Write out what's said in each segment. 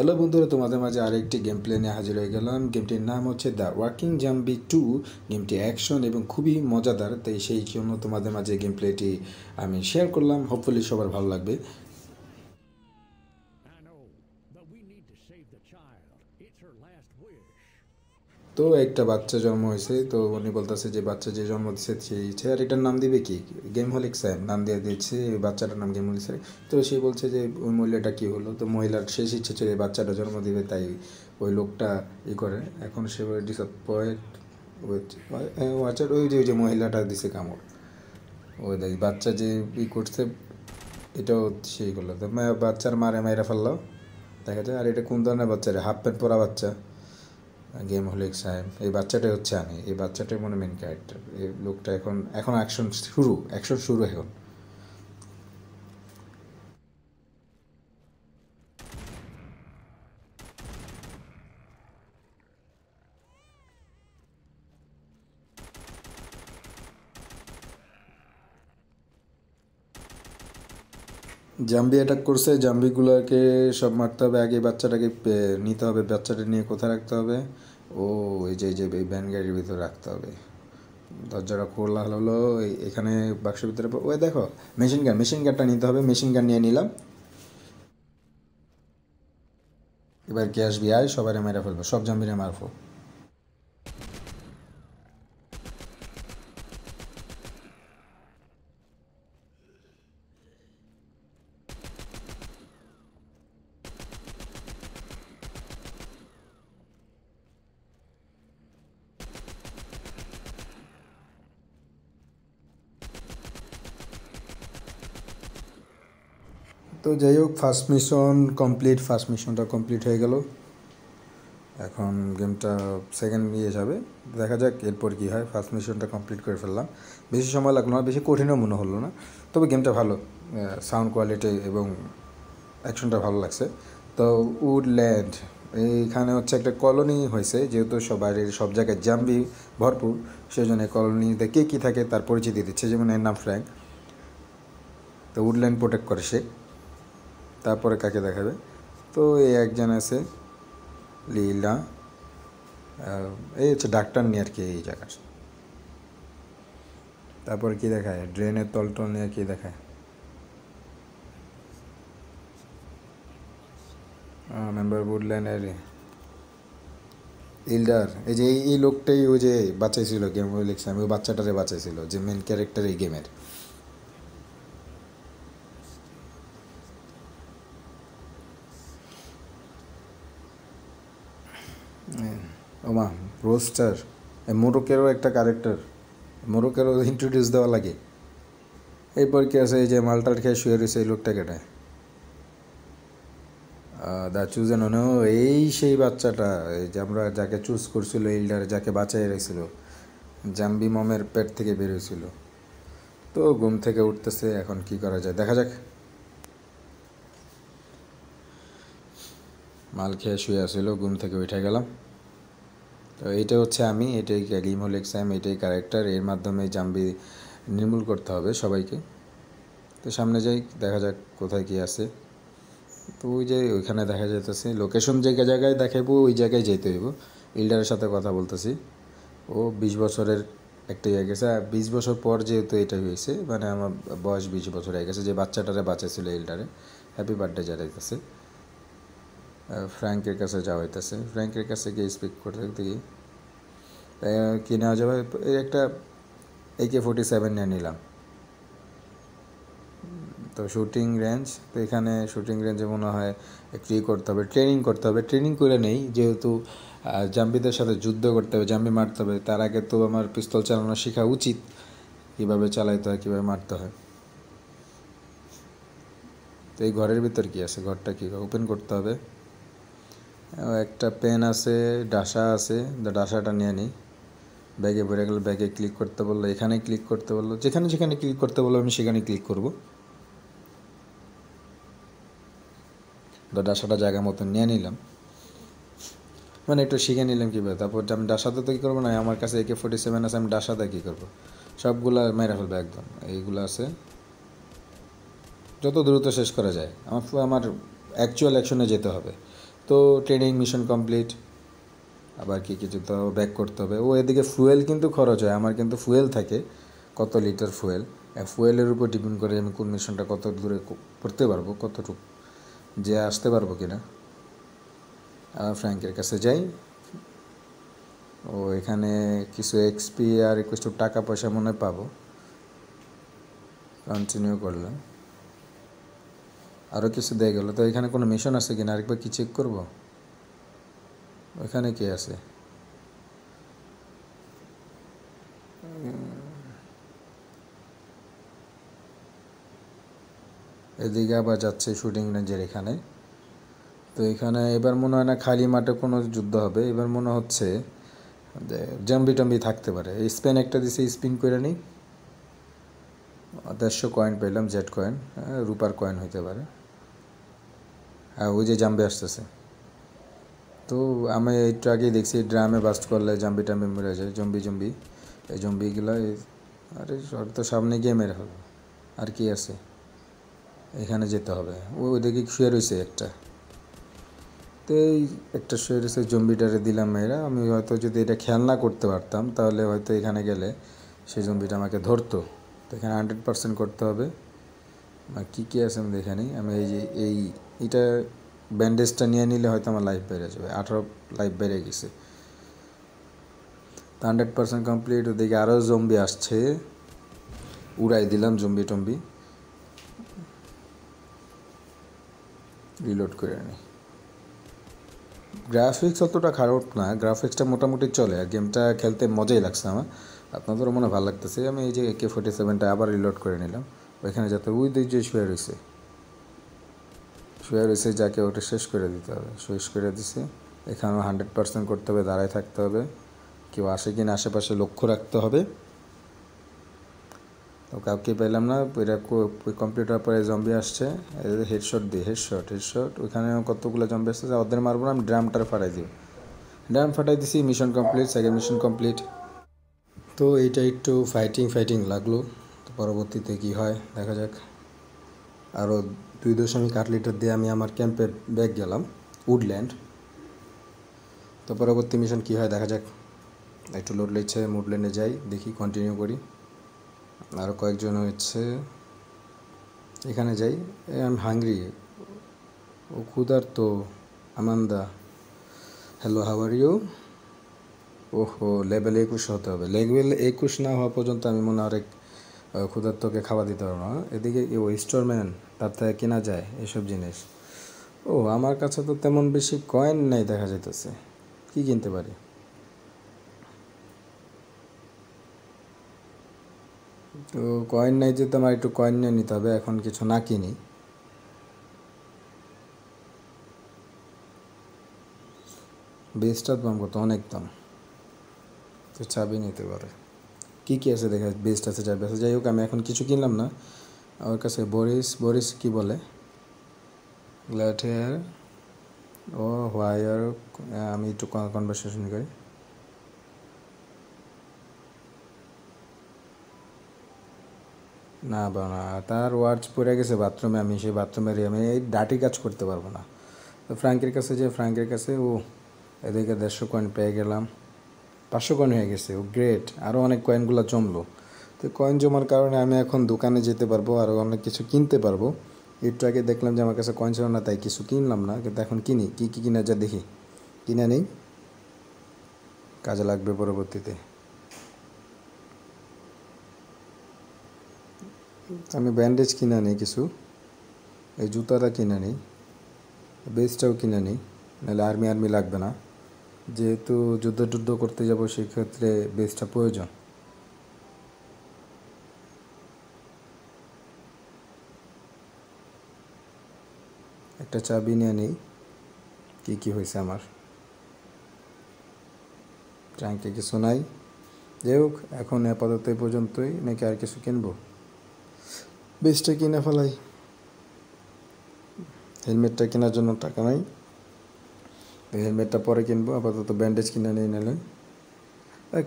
hello বন্ধুরা তোমাদের মাঝে আরেকটি গেম প্লে নিয়ে হাজির হয়ে গেলাম গেমটির নাম হচ্ছে দ্য ওয়াকিং জাম্বি টু গেমটি অ্যাকশন এবং খুবই মজাদার তাই সেই জন্য তোমাদের মাঝে গেম প্লেটি আমি শেয়ার করলাম হোপফুলি সবার ভালো লাগবে তো একটা বাচ্চা জন্ম হয়েছে তো উনি বলতেছে যে বাচ্চা যে জন্ম দিচ্ছে সেইছে আর এটার নাম দিবে কি গেম হলিক স্যার নাম দিয়ে দিচ্ছে বাচ্চাটার নাম গেম হলিক স্যাম তো সে বলছে যে ওই মহিলাটা কী হলো তো মহিলার শেষ ইচ্ছে ছিল বাচ্চাটা জন্ম দিবে তাই ওই লোকটা ই করে এখন সে ডিসঅ্যাপয়েন্ট আচ্ছা ওই যে ওই যে মহিলাটা দিছে কামড় ওই দেখ বাচ্চা যে ই করছে এটাও সেই করলো তো বাচ্চার মারে মাইরা ফেললো দেখা যায় আর এটা কোন ধরনের বাচ্চা রে হাফ প্যান্ট পরা বাচ্চা গেম হলে সাহেব এই বাচ্চাটাই হচ্ছে আমি এই বাচ্চাটাই মনে মেন ক্যারেক্টার এই লোকটা এখন এখন অ্যাকশন শুরু অ্যাকশন শুরু এখন জাম্বি অ্যাটাক করছে জাম্বিগুলোকে সব মারতে হবে আগে বাচ্চাটাকে নিতে হবে বাচ্চাটা নিয়ে কোথায় রাখতে হবে ও এই যে এই যে এই ভ্যান গাড়ির ভিতরে রাখতে হবে দরজাটা খোলা হলো এখানে বাক্সের ভিতরে ওই দেখো মেশিন গান মেশিন গানটা নিতে হবে মেশিন গান নিয়ে নিলাম এবার গ্যাস বিয়ায় সবারে মেরে ফেলবো সব জাম্বিরে মারফো তো যাই হোক ফার্স্ট মিশন কমপ্লিট ফার্স্ট মিশনটা কমপ্লিট হয়ে গেল এখন গেমটা সেকেন্ড নিয়ে যাবে দেখা যাক এরপর কী হয় ফার্স্ট মিশনটা কমপ্লিট করে ফেললাম বেশি সময় লাগলো না বেশি কঠিনও মনে হলো না তবে গেমটা ভালো সাউন্ড কোয়ালিটি এবং অ্যাকশনটা ভালো লাগছে তো উডল্যান্ড এইখানে হচ্ছে একটা কলোনি হয়েছে যেহেতু সবার সব জায়গায় জাম্বি ভরপুর সেই জন্য কলোনিতে কে কী থাকে তার পরিচিতি দিচ্ছে যেমন এর নাম ফ্র্যাঙ্ক তো উডল্যান্ড প্রোটেক্ট করে সে তারপরে কাকে দেখাবে তো এই একজন আছে লীলা এই হচ্ছে ডাক্তার নিয়ে আর কি এই জায়গার তারপর কি দেখায় ড্রেনের তলটল নিয়ে কি দেখায় মেম্বার বুডল্যান্ডের ইল্ডার এই যে এই লোকটাই ও যে বাঁচাইছিল গেম আমি ওই বাচ্চাটারে বাঁচাইছিল যে মেন ক্যারেক্টার এই গেমের ওমা রোস্টার মোরকেরও একটা ক্যারেক্টার মোরকেরও ইন্ট্রোডিউস দেওয়া লাগে এরপর কি আছে এই যে মালটাল খেয়ে শুয়ে রয়েছে এই লোকটা কেটে দা চুজ অন এই সেই বাচ্চাটা এই যে আমরা যাকে চুজ করছিল ইল্ডার যাকে বাঁচাই রেখেছিল জাম্বি মমের পেট থেকে বেরিয়েছিল তো ঘুম থেকে উঠতেছে এখন কি করা যায় দেখা যাক মাল খেয়ে শুয়ে আসিল ঘুম থেকে উঠে গেলাম তো এটা হচ্ছে আমি এটাই হল এক্সাম এটাই ক্যারেক্টার এর মাধ্যমে জাম্বি নির্মূল করতে হবে সবাইকে তো সামনে যাই দেখা যাক কোথায় কি আছে তো ওই যে ওইখানে দেখা যেতেছে লোকেশন যে জায়গায় দেখাবো ওই জায়গায় যেতে হইব ইল্ডারের সাথে কথা বলতেছি ও বিশ বছরের একটা ইয়ে গেছে বিশ বছর পর যেহেতু এটা হয়েছে মানে আমার বয়স বিশ বছর হয়ে গেছে যে বাচ্চাটারে বাঁচেছিল ইল্ডারে হ্যাপি বার্থডে যারা গেছে ফ্র্যাঙ্কের কাছে যাওয়া হইতেছে ফ্র্যাঙ্কের কাছে গিয়ে স্পিক করতে দেখি কি নেওয়া যাবে একটা একে ফোর্টি সেভেন নিয়ে নিলাম তো শুটিং রেঞ্জ তো এখানে শুটিং রেঞ্জে মনে হয় একটু ই করতে হবে ট্রেনিং করতে হবে ট্রেনিং করে নেই যেহেতু জাম্বিদের সাথে যুদ্ধ করতে হবে জাম্বি মারতে হবে তার আগে তো আমার পিস্তল চালানো শেখা উচিত কীভাবে চালাইতে হয় কীভাবে মারতে হয় তো এই ঘরের ভিতর কি আছে ঘরটা কি ওপেন করতে হবে একটা পেন আছে ডাসা আছে ডাসাটা নিয়ে নিই ব্যাগে ভরে গেলে ব্যাগে ক্লিক করতে বললো এখানে ক্লিক করতে বললো যেখানে যেখানে ক্লিক করতে বললো আমি সেখানে ক্লিক করব ডাসাটা জায়গা মতন নিয়ে নিলাম মানে একটু শিখে নিলাম কীভাবে তারপর আমি ডাসাতে তো কী করবো না আমার কাছে একে ফোর্টি সেভেন আছে আমি ডাসাতে কী করবো সবগুলো মেরে ফেলবো একদম এইগুলো আছে যত দ্রুত শেষ করা যায় আমার আমার অ্যাকচুয়াল অ্যাকশনে যেতে হবে তো ট্রেনিং মিশন কমপ্লিট আবার কি কিছু তো ব্যাক করতে হবে ও এদিকে ফুয়েল কিন্তু খরচ হয় আমার কিন্তু ফুয়েল থাকে কত লিটার ফুয়েল ফুয়েলের উপর ডিপেন্ড করে আমি কোন মিশনটা কত দূরে করতে পারবো কতটুকু যে আসতে পারবো কি না আবার ফ্র্যাঙ্কের কাছে যাই ও এখানে কিছু এক্সপি আর কিছু টাকা পয়সা মনে পাবো কন্টিনিউ করলাম আরও কিছু দেয়া গেল তো এখানে কোনো মিশন আছে কি না আরেকবার কি চেক করব ওইখানে কে আছে এদিকে আবার যাচ্ছে শুটিং রেঞ্জের এখানে তো এখানে এবার মনে হয় না খালি মাঠে কোনো যুদ্ধ হবে এবার মনে হচ্ছে জম্বি টম্বি থাকতে পারে স্পেন একটা দিছে স্পিন করে নিই দেড়শো কয়েন পেলাম জেড কয়েন হ্যাঁ, রুপার কয়েন হইতে পারে আর ওই যে জাম্বি আসতেছে তো আমি একটু আগেই দেখছি ড্রামে বাস্ট করলে জাম্বি টাম্বি মরে যায় জম্বি জম্বি এই জম্বিগুলো আরে সব তো সামনে গিয়ে মেরে হবে আর কি আছে এখানে যেতে হবে ওই দেখি শুয়ে রয়েছে একটা তো এই একটা শুয়ে রয়েছে জম্বিটারে দিলাম মেয়েরা আমি হয়তো যদি এটা খেয়াল না করতে পারতাম তাহলে হয়তো এখানে গেলে সেই জম্বিটা আমাকে ধরতো তো এখানে হান্ড্রেড পার্সেন্ট করতে হবে বা কী কী আছে আমি দেখে নিই আমি এই যে এই এটা ব্যান্ডেজটা নিয়ে নিলে হয়তো আমার লাইফ বেড়ে যাবে আঠারো লাইফ বেড়ে গেছে তো হান্ড্রেড পার্সেন্ট কমপ্লিট ওদিকে আরও জম্বি আসছে উড়াই দিলাম জম্বি টম্বি রিলোড করে আনি গ্রাফিক্স অতটা খারাপ না গ্রাফিক্সটা মোটামুটি চলে আর গেমটা খেলতে মজাই লাগছে আমার আপনাদেরও মনে ভালো লাগতেছে আমি এই যে কে ফোর্টি সেভেনটা আবার রিলোড করে নিলাম ওইখানে যাতে উইথ দুই যে শুয়ে রয়েছে শুয়ে রয়েছে যাকে ওটা শেষ করে দিতে হবে শেষ করে দিছি এখানেও হান্ড্রেড পার্সেন্ট করতে হবে দাঁড়ায় থাকতে হবে কেউ আসে কিনা আশেপাশে লক্ষ্য রাখতে হবে তো কাউকে পেলাম না এরা কম্পিউটার পরে জম্বি আসছে হেডশট দিয়ে হেডশট হেডশট ওইখানে কতগুলো জম্বি আসছে ওদের মারবো না আমি ড্রামটার ফাটাই দিই ড্রাম ফাটাই দিছি mission complete second mission complete তো এইটা একটু ফাইটিং ফাইটিং লাগলো তো পরবর্তীতে কি হয় দেখা যাক আরও দুই দশমিক আট লিটার দিয়ে আমি আমার ক্যাম্পে ব্যাগ গেলাম উডল্যান্ড তো পরবর্তী মিশন কী হয় দেখা যাক একটু লোড লেগছে মুডল্যান্ডে যাই দেখি কন্টিনিউ করি আরও কয়েকজন হচ্ছে এখানে যাই আই আমি হাংরি ও তো Amanda hello how are you level একুশ হতে হবে লেভেল একুশ না হওয়া পর্যন্ত আমি মনে হয় ক্ষুধার্তকে খাবার দিতে পারবো না এদিকে কি স্টোরম্যান তার থেকে কেনা যায় এসব জিনিস ও আমার কাছে তো তেমন বেশি কয়েন নেই দেখা যেতেছে কি কিনতে পারি তো কয়েন নাই যেহেতু আমার একটু কয়েন নিয়ে নিতে হবে এখন কিছু না কিনি বেস্টার দাম কত অনেক দাম তো চাবি নিতে পারে কী কী আছে দেখা বেস্ট আছে যা আছে যাই হোক আমি এখন কিছু কিনলাম না আমার কাছে বরিস বরিস কি বলে গ্ল্যাড হেয়ার ও হোয়ার আমি একটু কনভারসেশন করি না বাবা তার ওয়ার্ডস পড়ে গেছে বাথরুমে আমি সেই বাথরুমের আমি এই ডাটি কাজ করতে পারবো না তো ফ্র্যাঙ্কের কাছে যে ফ্র্যাঙ্কের কাছে ও এদিকে দেড়শো কয়েন পেয়ে গেলাম পাঁচশো কয়েন হয়ে গেছে ও গ্রেট আরও অনেক কয়েনগুলো জমলো তো কয়েন জমার কারণে আমি এখন দোকানে যেতে পারবো আরও অনেক কিছু কিনতে পারবো একটু আগে দেখলাম যে আমার কাছে কয়েন ছিল না তাই কিছু কিনলাম না কিন্তু এখন কিনি কী কী কিনা যা দেখি কিনে নেই কাজে লাগবে পরবর্তীতে আমি ব্যান্ডেজ কিনা নেই কিছু এই জুতাটা কিনে নেই বেস্টটাও কিনে নেই নাহলে আর্মি আর্মি লাগবে না যেহেতু যুদ্ধ টুদ্ধ করতে যাব সেক্ষেত্রে বেসটা প্রয়োজন একটা চাবি নিয়ে নেই কী কী হয়েছে আমার ট্যাঙ্কে কিছু নাই যাই হোক এখন আপাতত এই পর্যন্তই নাকি আর কিছু কিনবো বেসটা কিনে ফেলাই হেলমেটটা কেনার জন্য টাকা নাই হেলমেটটা পরে কিনবো আপাতত ব্যান্ডেজ কিনে নিয়ে নিলে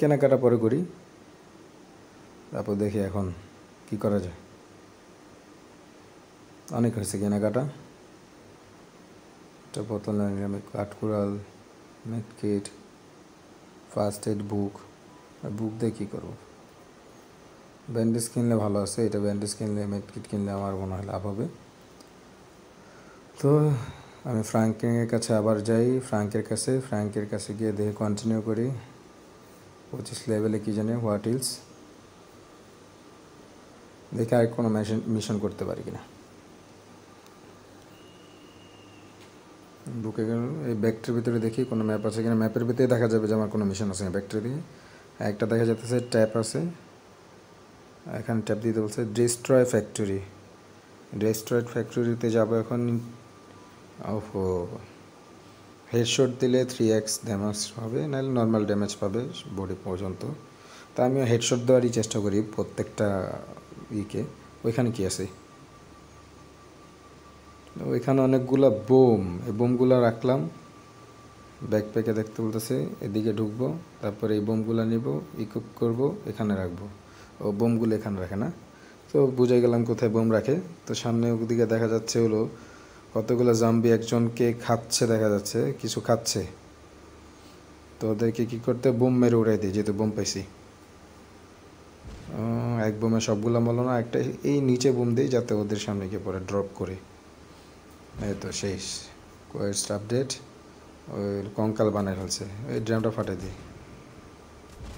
কেনাকাটা পরে করি তারপর দেখি এখন কি করা যায় অনেক হয়েছে কেনাকাটা একটা বোতল নিলাম কাঠকুড়াল নেটকিট ফার্স্ট এড বুক বুক দিয়ে কী করবো ব্যান্ডেজ কিনলে ভালো আছে এটা ব্যান্ডেজ কিনলে মেডকিট কিনলে আমার মনে হয় লাভ হবে তো আমি ফ্র্যাঙ্কের কাছে আবার যাই ফ্রাঙ্কের কাছে ফ্রাঙ্কের কাছে গিয়ে দেখে কন্টিনিউ করি পঁচিশ লেভেলে কী জানি হোয়াট ইলস দেখে আর কোনো মেশন মিশন করতে পারি কিনা ঢুকে গেল এই ব্যাগটির ভিতরে দেখি কোনো ম্যাপ আছে কিনা ম্যাপের ভিতরে দেখা যাবে যে আমার কোনো মিশন আছে কিনা ব্যাগটি দিয়ে একটা দেখা যাচ্ছে ট্যাপ আছে এখানে ট্যাপ দিতে বলছে ডিস্ট্রয় ফ্যাক্টরি ডিস্ট্রয়েড ফ্যাক্টরিতে যাবো এখন ওফো হেডশট uh, দিলে থ্রি এক্স ড্যামেজ হবে নাহলে নর্মাল ড্যামেজ পাবে বডি পর্যন্ত তা আমি হেডশট দেওয়ারই চেষ্টা করি প্রত্যেকটা ইকে ওইখানে কি আছে ওইখানে অনেকগুলা বোম এই বোমগুলো রাখলাম ব্যাকপ্যাকে দেখতে বলতেছে এদিকে ঢুকবো তারপরে এই বোমগুলো নিব ইকুপ করব এখানে রাখবো ও বোমগুলো এখানে রাখে না তো বুঝে গেলাম কোথায় বোম রাখে তো সামনে ওদিকে দেখা যাচ্ছে হলো কতগুলো জাম্বি একজনকে খাচ্ছে দেখা যাচ্ছে কিছু খাচ্ছে তো ওদেরকে কী করতে বোম মেরে উড়াই দিই যেহেতু বোম পাইছি এক বোমে সবগুলো বলো না একটা এই নিচে বোম দিই যাতে ওদের সামনে গিয়ে পরে ড্রপ করে এই তো শেষ কোয়েস্ট আপডেট ওই কঙ্কাল বানায় ফেলছে ওই ড্রামটা ফাটে দিই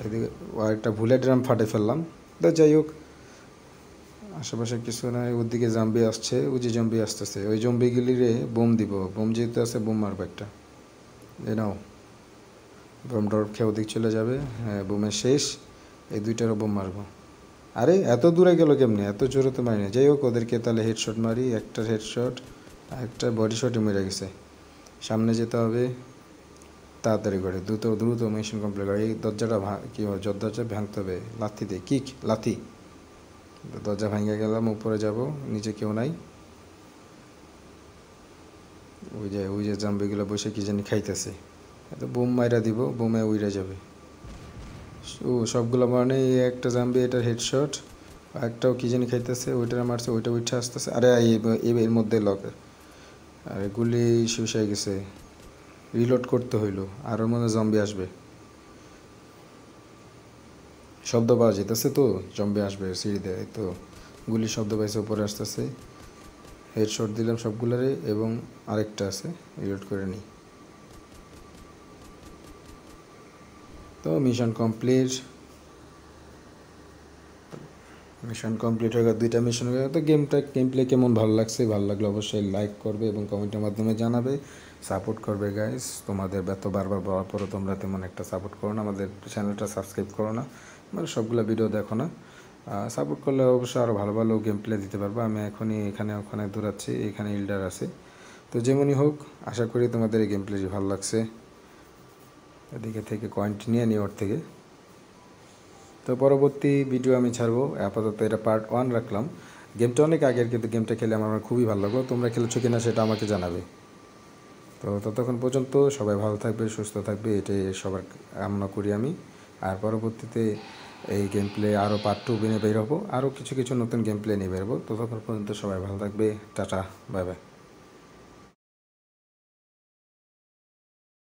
একদিকে একটা ভুলে ড্রাম ফাটে ফেললাম তো যাই হোক আশেপাশে কিছু নাই ওদিকে জাম্বি আসছে ওই যে জম্বি আসতেছে ওই জম্বিগুলিরে বোম দিব বোম যেহেতু আছে বোম মারবো একটা এ নাও বোম ডরফ খেয়ে ওদিক চলে যাবে হ্যাঁ বোমের শেষ এই দুইটারও বোম মারবো আরে এত দূরে গেল কেমনি এত জোরে তো মারিনি যাই হোক ওদেরকে তাহলে হেডশট মারি একটা হেডশট একটা বডি শটে মেরে গেছে সামনে যেতে হবে তাড়াতাড়ি করে দ্রুত দ্রুত মেশিন কমপ্লিট করে এই দরজাটা কী হবে দরজা ভাঙতে হবে লাথি দিয়ে কিক লাথি দরজা ভেঙে গেলাম উপরে যাব নিচে কেউ নাই ওই যে ওই যে জাম্বিগুলো বসে কি জানি খাইতেছে এত বুম মাইরা দিব বোমে উইরা যাবে ও সবগুলো মানে একটা জাম্বি এটার হেডশট একটাও কি জানি খাইতেছে ওইটা মারছে ওইটা উঠে আসতেছে আরে এর মধ্যে লক আরে গুলি শেষ হয়ে গেছে রিলোড করতে হইলো আর ওর মধ্যে জম্বি আসবে শব্দ পাওয়া যেতেছে তো জম্বে আসবে সিঁড়িতে তো গুলি শব্দ পাইছে উপরে আসতেছে হেড হেডশট দিলাম সবগুলোরে এবং আরেকটা আছে রিলোড করে নিই তো মিশন কমপ্লিট মিশন কমপ্লিট হয়ে গেল দুইটা মিশন হয়ে গেল তো গেমটা গেম প্লে কেমন ভালো লাগছে ভালো লাগলে অবশ্যই লাইক করবে এবং কমেন্টের মাধ্যমে জানাবে সাপোর্ট করবে গাইস তোমাদের ব্যথ বারবার বলার পরে তোমরা তেমন একটা সাপোর্ট করো না আমাদের চ্যানেলটা সাবস্ক্রাইব করো না মানে সবগুলো ভিডিও দেখো না সাপোর্ট করলে অবশ্যই আরও ভালো ভালো গেম প্লে দিতে পারবো আমি এখনই এখানে ওখানে দৌড়াচ্ছি এখানে ইল্ডার আছে তো যেমনই হোক আশা করি তোমাদের এই গেম প্লেটি ভালো লাগছে এদিকে থেকে কয়েন্ট নিয়ে নিই ওর থেকে তো পরবর্তী ভিডিও আমি ছাড়বো আপাতত এটা পার্ট ওয়ান রাখলাম গেমটা অনেক আগের কিন্তু গেমটা খেলে আমার খুবই ভালো লাগলো তোমরা খেলেছো কিনা সেটা আমাকে জানাবে তো ততক্ষণ পর্যন্ত সবাই ভালো থাকবে সুস্থ থাকবে এটাই সবার কামনা করি আমি আর পরবর্তীতে এই গেম প্লে আরও পার্ট টু বিনে বের হবো আরও কিছু কিছু নতুন গেম প্লে নিয়ে বেরোবো ততক্ষণ পর্যন্ত সবাই ভালো থাকবে টাটা বাই বাই